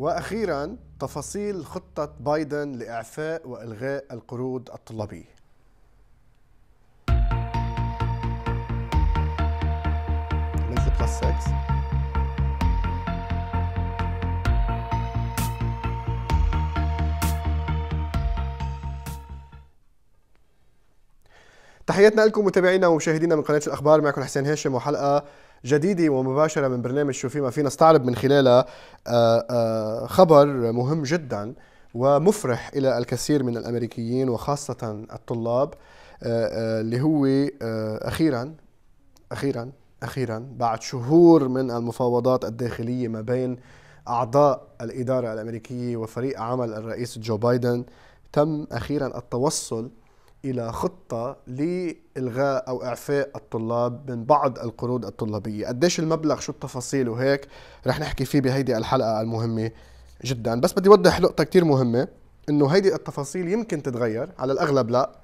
واخيرا تفاصيل خطه بايدن لاعفاء والغاء القروض الطلابيه plus six? تحياتنا لكم متابعينا ومشاهدينا من قناه الاخبار معكم حسين هاشم وحلقه جديده ومباشره من برنامج شو فيما فينا نستعرض من خلالها آه، آه، خبر مهم جدا ومفرح الى الكثير من الامريكيين وخاصه الطلاب آه، اللي هو اخيرا اخيرا اخيرا بعد شهور من المفاوضات الداخليه ما بين اعضاء الاداره الامريكيه وفريق عمل الرئيس جو بايدن تم اخيرا التوصل الى خطه لالغاء او اعفاء الطلاب من بعض القروض الطلابيه، قديش المبلغ شو التفاصيل وهيك رح نحكي فيه بهيدي الحلقه المهمه جدا، بس بدي اوضح نقطه كثير مهمه انه هيدي التفاصيل يمكن تتغير على الاغلب لا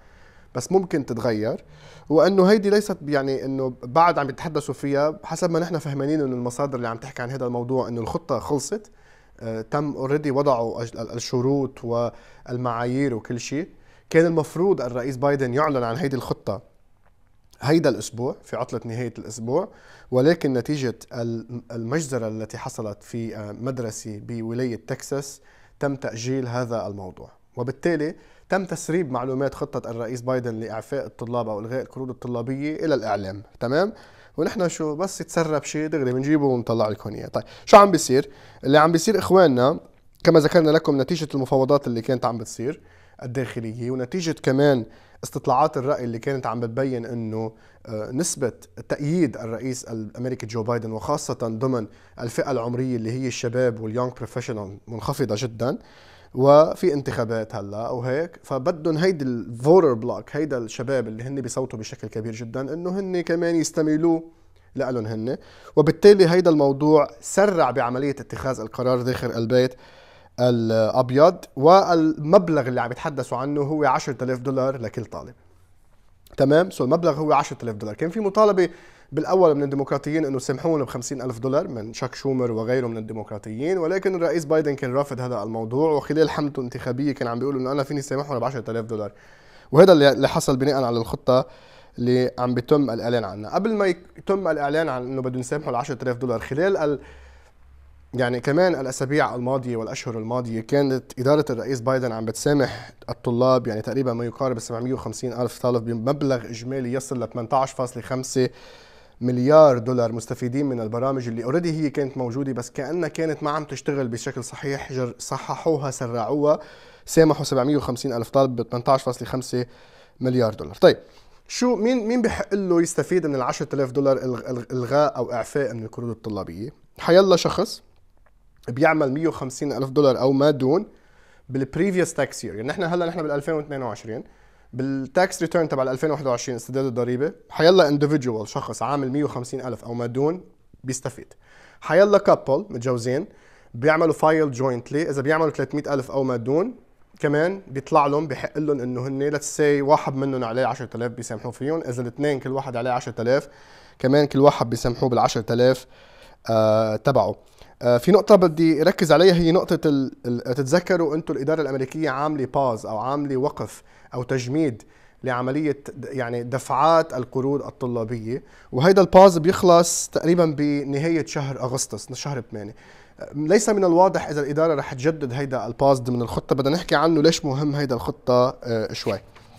بس ممكن تتغير وانه هيدي ليست يعني انه بعد عم يتحدثوا فيها حسب ما نحن فهمانين انه المصادر اللي عم تحكي عن هذا الموضوع انه الخطه خلصت آه، تم اوريدي وضعوا الشروط والمعايير وكل شيء كان المفروض الرئيس بايدن يعلن عن هيدي الخطة هيدا الأسبوع في عطلة نهاية الأسبوع ولكن نتيجة المجزرة التي حصلت في آه، مدرسة بولاية تكساس تم تأجيل هذا الموضوع وبالتالي تم تسريب معلومات خطة الرئيس بايدن لإعفاء الطلاب أو إلغاء القروض الطلابية إلى الإعلام تمام؟ ونحن شو بس يتسرب شيء دغري بنجيبه ونطلع لكم اياه، طيب شو عم بيصير؟ اللي عم بيصير اخواننا كما ذكرنا لكم نتيجة المفاوضات اللي كانت عم بتصير الداخليه ونتيجه كمان استطلاعات الراي اللي كانت عم بتبين انه آه، نسبه تاييد الرئيس الامريكي جو بايدن وخاصه ضمن الفئه العمريه اللي هي الشباب واليونج بروفيشنال منخفضه جدا وفي انتخابات هلا وهيك فبدهم هيدي الفورر بلوك هيدا الشباب اللي هن بيصوتوا بشكل كبير جدا انه هن كمان يستميلوه لألن هن وبالتالي هيدا الموضوع سرع بعملية اتخاذ القرار داخل البيت الابيض والمبلغ اللي عم يتحدثوا عنه هو 10000 دولار لكل طالب تمام سو المبلغ هو 10000 دولار كان في مطالبه بالاول من الديمقراطيين انه سامحوهم ب ألف دولار من شاك شومر وغيره من الديمقراطيين ولكن الرئيس بايدن كان رافض هذا الموضوع وخلال حملته الانتخابيه كان عم بيقول انه انا فيني سامحهم ب 10000 دولار وهذا اللي حصل بناء على الخطه اللي عم بيتم الاعلان عنها قبل ما يتم الاعلان عن انه بدهم يسامحوا ال 10000 دولار خلال يعني كمان الاسابيع الماضيه والاشهر الماضيه كانت اداره الرئيس بايدن عم بتسامح الطلاب يعني تقريبا ما يقارب 750 الف طالب بمبلغ اجمالي يصل ل 18.5 مليار دولار مستفيدين من البرامج اللي اوريدي هي كانت موجوده بس كانها كانت ما عم تشتغل بشكل صحيح جر صححوها سرعوها سامحوا 750 الف طالب ب 18.5 مليار دولار طيب شو مين مين بحق له يستفيد من ال 10000 دولار الغاء او اعفاء من القروض الطلابيه حيلا شخص بيعمل 150 ألف دولار أو ما دون بالبريفيوس تاكس يير يعني نحن هلا نحن بال 2022 بالتاكس ريتيرن تبع 2021 استداد الضريبه حيلا اندفجوال شخص عامل 150 ألف أو ما دون بيستفيد حيلا كابل متجوزين بيعملوا فايل جوينتلي اذا بيعملوا 300 ألف او ما دون كمان بيطلع لهم بحق لهم انه هن ليتس سي واحد منهم عليه 10000 بيسامحوه فيهم اذا الاثنين كل واحد عليه 10000 كمان كل واحد بيسامحوه بال 10000 آه تبعه آه، في نقطة بدي ركز عليها هي نقطة ال... ال... تتذكروا انتم الإدارة الأمريكية عاملة باز أو عاملة وقف أو تجميد لعملية يعني دفعات القروض الطلابية وهيدا الباز بيخلص تقريبا بنهاية شهر أغسطس شهر 8 آه، ليس من الواضح إذا الإدارة رح تجدد هيدا الباز ضمن الخطة بدنا نحكي عنه ليش مهم هيدا الخطة آه، شوي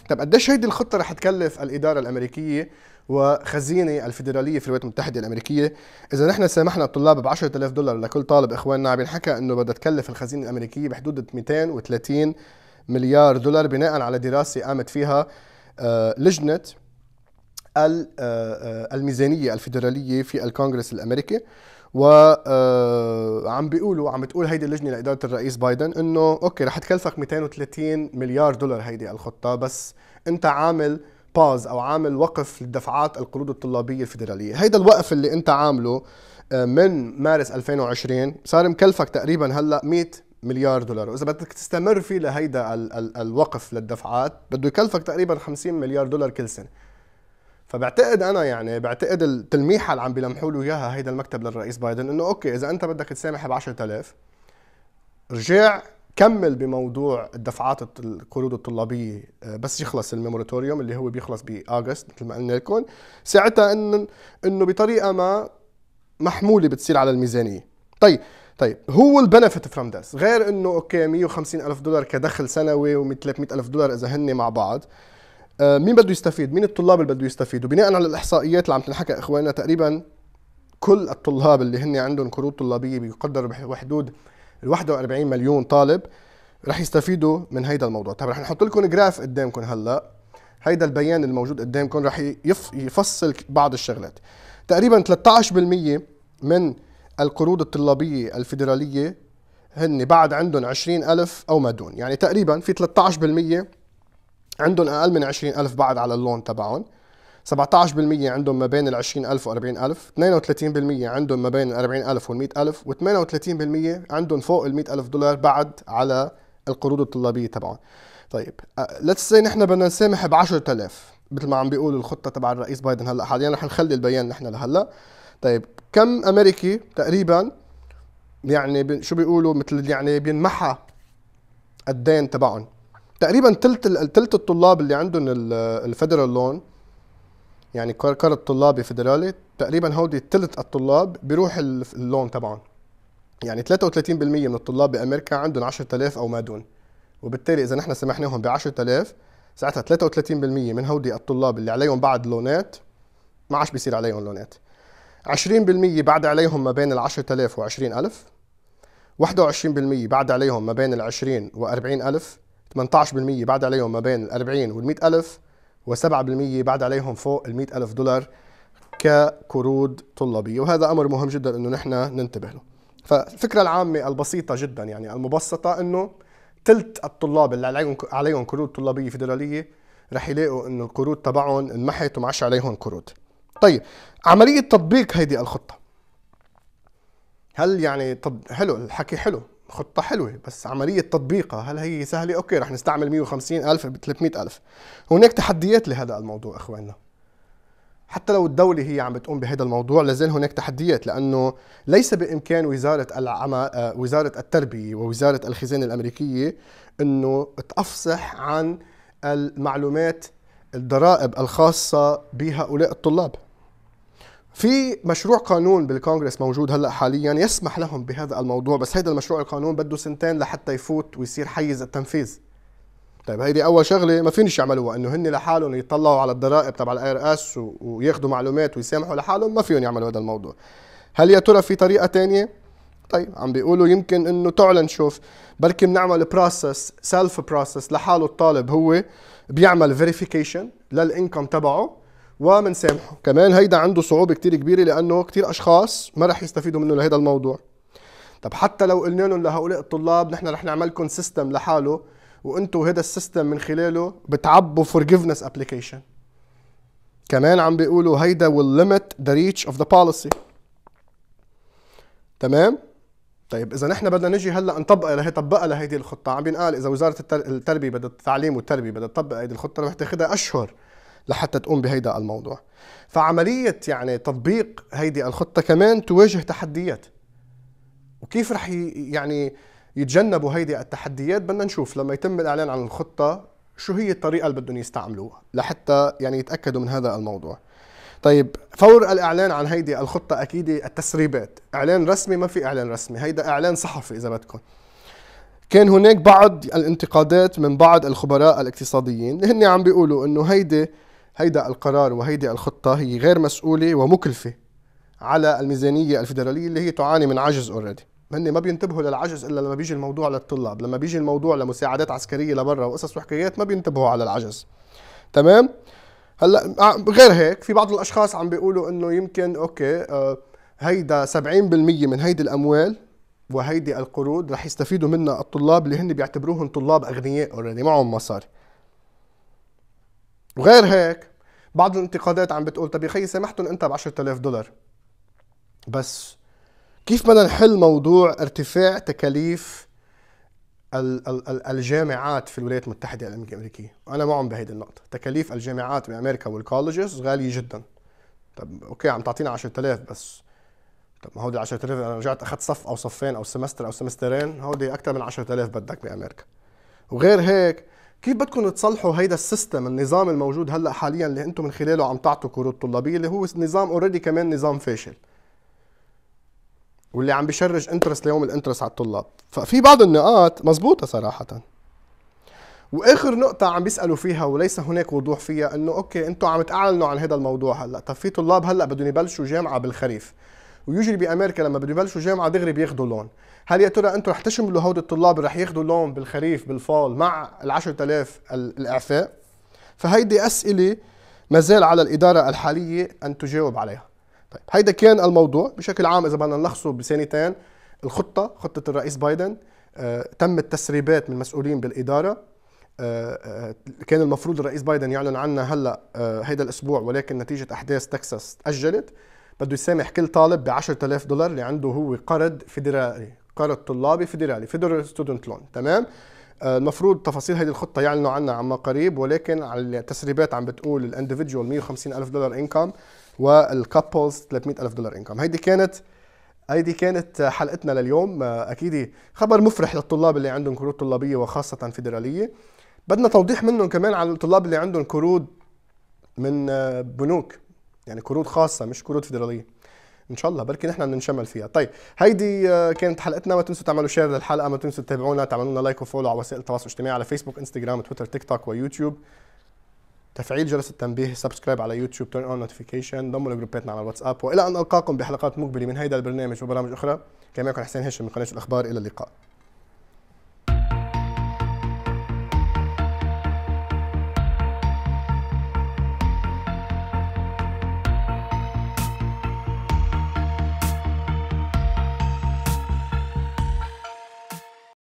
طب قديش هيدي الخطه رح تكلف الاداره الامريكيه وخزينه الفيدراليه في الولايات المتحده الامريكيه اذا نحن سامحنا الطلاب ب 10000 دولار لكل طالب اخواننا عم ينحكى انه بدها تكلف الخزينه الامريكيه بحدود 230 مليار دولار بناء على دراسه قامت فيها آه، لجنه آه، آه، الميزانيه الفيدراليه في الكونغرس الامريكي وعم آه، بيقولوا عم بتقول هيدي اللجنه لاداره الرئيس بايدن انه اوكي رح تكلفك 230 مليار دولار هيدي الخطه بس انت عامل باز او عامل وقف لدفعات القروض الطلابيه الفيدراليه هيدا الوقف اللي انت عامله آه، من مارس 2020 صار مكلفك تقريبا هلا 100 مليار دولار واذا بدك تستمر فيه لهيدا الوقف للدفعات بده يكلفك تقريبا 50 مليار دولار كل سنه فبعتقد انا يعني بعتقد التلميحه اللي عم بيلمحوا له اياها هيدا المكتب للرئيس بايدن انه اوكي اذا انت بدك تسامح ب 10000 رجع كمل بموضوع الدفعات القروض الطلابيه آه، بس يخلص الميموراتوريوم اللي هو بيخلص باغست مثل ما قلنا لكم ساعتها انه انه بطريقه ما محموله بتصير على الميزانيه طيب طيب هو البنفيت فروم ذس غير انه اوكي 150 الف دولار كدخل سنوي و 300 الف دولار اذا هن مع بعض آه، مين بده يستفيد مين الطلاب اللي بده يستفيدوا بناء على الاحصائيات اللي عم تنحكى اخواننا تقريبا كل الطلاب اللي هن عندهم قروض طلابيه بيقدر بحدود ال 41 مليون طالب رح يستفيدوا من هيدا الموضوع طيب رح نحط لكم جراف قدامكم هلا هيدا البيان الموجود قدامكم رح يفصل بعض الشغلات تقريبا 13% من القروض الطلابيه الفيدراليه هن بعد عندهم 20 ألف أو ما دون يعني تقريبا في 13% عندهم اقل من 20000 بعد على اللون تبعهم 17% عندهم ما بين ال 20000 و 40000 32% عندهم ما بين ال 40000 وال 100000 و 38% عندهم فوق ال 100000 دولار بعد على القروض الطلابيه تبعهم طيب ليتس سي نحن بدنا نسامح ب 10000 مثل ما عم بيقول الخطه تبع الرئيس بايدن هلا حاليا رح نخلي البيان نحن لهلا طيب كم امريكي تقريبا يعني شو بيقولوا مثل يعني بينمحى الدين تبعهم تقريبا ثلث تلت الطلاب اللي عندهم الفيدرال لون يعني كرة طلابي فيدرالي تقريبا هودي ثلث الطلاب بيروح اللون تبعهم يعني 33% من الطلاب بامريكا عندهم 10000 او ما دون وبالتالي اذا نحن سمحناهم ب 10000 ساعتها 33% من هودي الطلاب اللي عليهم بعد لونات ما عادش بيصير عليهم لونات 20% بعد عليهم ما بين ال 10000 و 20000 21% بعد عليهم ما بين ال 20 و 40000 18% بعد عليهم ما بين ال 40 وال 100 ألف و7% بعد عليهم فوق ال 100 ألف دولار كقروض طلابية وهذا أمر مهم جدا أنه نحن ننتبه له فالفكرة العامة البسيطة جدا يعني المبسطة أنه ثلث الطلاب اللي عليهم عليهم قروض طلابية فيدرالية رح يلاقوا أنه القروض تبعهم انمحت وما عليهم قروض طيب عملية تطبيق هيدي الخطة هل يعني طب حلو الحكي حلو خطة حلوة بس عملية تطبيقها هل هي سهلة؟ أوكي رح نستعمل 150 ألف ب 300 ألف هناك تحديات لهذا الموضوع إخواننا حتى لو الدولة هي عم بتقوم بهذا الموضوع لازال هناك تحديات لأنه ليس بإمكان وزارة العم آه، وزارة التربية ووزارة الخزانة الأمريكية أنه تأفصح عن المعلومات الضرائب الخاصة بهؤلاء الطلاب في مشروع قانون بالكونغرس موجود هلا حاليا يسمح لهم بهذا الموضوع بس هيدا المشروع القانون بده سنتين لحتى يفوت ويصير حيز التنفيذ طيب هيدي اول شغله ما فينش يعملوها انه هن لحالهم يطلعوا على الضرائب تبع الاي ار اس وياخذوا معلومات ويسامحوا لحالهم ما فيهم يعملوا هذا الموضوع هل يا ترى في طريقه تانية طيب عم بيقولوا يمكن انه تعلن شوف بركي بنعمل بروسس سيلف بروسس لحاله الطالب هو بيعمل فيريفيكيشن للانكم تبعه وبنسامحه كمان هيدا عنده صعوبه كتير كبيره لانه كتير اشخاص ما رح يستفيدوا منه لهيدا الموضوع طب حتى لو قلنا لهم لهؤلاء الطلاب نحن رح نعملكم سيستم لحاله وانتوا هيدا السيستم من خلاله بتعبوا forgiveness application كمان عم بيقولوا هيدا will limit the reach of the policy تمام طيب اذا نحن بدنا نجي هلا نطبق لهي طبقها لهيدي الخطه عم بينقال اذا وزاره التربيه بدها التعليم والتربيه بدها تطبق هيدي الخطه رح تاخذها اشهر لحتى تقوم بهيدا الموضوع فعملية يعني تطبيق هيدي الخطة كمان تواجه تحديات وكيف رح يعني يتجنبوا هيدي التحديات بدنا نشوف لما يتم الإعلان عن الخطة شو هي الطريقة اللي بدهم يستعملوها لحتى يعني يتأكدوا من هذا الموضوع طيب فور الإعلان عن هيدي الخطة أكيد التسريبات إعلان رسمي ما في إعلان رسمي هيدا إعلان صحفي إذا بدكم كان هناك بعض الانتقادات من بعض الخبراء الاقتصاديين اللي هن عم بيقولوا انه هيدي هيدا القرار وهيدي الخطة هي غير مسؤولة ومكلفة على الميزانية الفيدرالية اللي هي تعاني من عجز اوريدي هن ما بينتبهوا للعجز الا لما بيجي الموضوع للطلاب، لما بيجي الموضوع لمساعدات عسكريه لبرا وقصص وحكايات ما بينتبهوا على العجز. تمام؟ هلا آه، غير هيك في بعض الاشخاص عم بيقولوا انه يمكن اوكي آه، هيدا 70% من هيدي الاموال وهيدي القروض رح يستفيدوا منها الطلاب اللي هن بيعتبروهم طلاب اغنياء اوريدي معهم مصاري. وغير هيك بعض الانتقادات عم بتقول طب يا خيي سامحتهم انت ب 10000 دولار بس كيف بدنا نحل موضوع ارتفاع تكاليف الجامعات في الولايات المتحدة الأمريكية أنا معهم بهيدي النقطة تكاليف الجامعات بأمريكا والكولجز غالية جدا طب أوكي عم تعطينا 10000 بس طب ما هودي 10000 أنا رجعت أخذت صف أو صفين أو سمستر أو سمسترين هودي أكثر من 10000 بدك بأمريكا وغير هيك كيف بدكم تصلحوا هيدا السيستم النظام الموجود هلا حاليا اللي انتم من خلاله عم تعطوا كروت طلابيه اللي هو نظام اوريدي كمان نظام فاشل واللي عم بيشرج انترست ليوم الانترست على الطلاب ففي بعض النقاط مزبوطه صراحه واخر نقطة عم بيسألوا فيها وليس هناك وضوح فيها انه اوكي انتم عم تعلنوا عن هذا الموضوع هلا، طب في طلاب هلا بدهم يبلشوا جامعة بالخريف، ويجري بامريكا لما بده يبلشوا جامعه دغري بياخذوا لون هل يا ترى انتم رح تشملوا هود الطلاب رح ياخذوا لون بالخريف بالفال مع ال 10000 الاعفاء فهيدي اسئله ما زال على الاداره الحاليه ان تجاوب عليها طيب هيدا كان الموضوع بشكل عام اذا بدنا نلخصه بثانيتين الخطه خطه الرئيس بايدن آه، تم التسريبات من مسؤولين بالاداره آه، آه، كان المفروض الرئيس بايدن يعلن عنها هلا آه، هيدا الاسبوع ولكن نتيجه احداث تكساس تاجلت بده يسامح كل طالب ب 10000 دولار اللي عنده هو قرض فيدرالي قرض طلابي فيدرالي فيدرال ستودنت لون تمام آه، المفروض تفاصيل هذه الخطه يعلنوا عنها عما قريب ولكن على التسريبات عم بتقول الاندفجوال 150 الف دولار انكم والكابلز 300 الف دولار انكم هيدي كانت هيدي كانت حلقتنا لليوم آه، اكيد خبر مفرح للطلاب اللي عندهم قروض طلابيه وخاصه فيدراليه بدنا توضيح منهم كمان على الطلاب اللي عندهم قروض من آه، بنوك يعني قروض خاصه مش قروض فيدراليه ان شاء الله بركي نحن بنشمل فيها طيب هيدي آه، كانت حلقتنا ما تنسوا تعملوا شير للحلقه ما تنسوا تتابعونا تعملوا لنا لايك وفولو على وسائل التواصل الاجتماعي على فيسبوك انستغرام تويتر تيك توك ويوتيوب تفعيل جرس التنبيه سبسكرايب على يوتيوب تيرن اون نوتيفيكيشن ضموا لجروباتنا على الواتساب والى ان القاكم بحلقات مقبله من هيدا البرنامج وبرامج اخرى كان معكم حسين هشام من قناه الاخبار الى اللقاء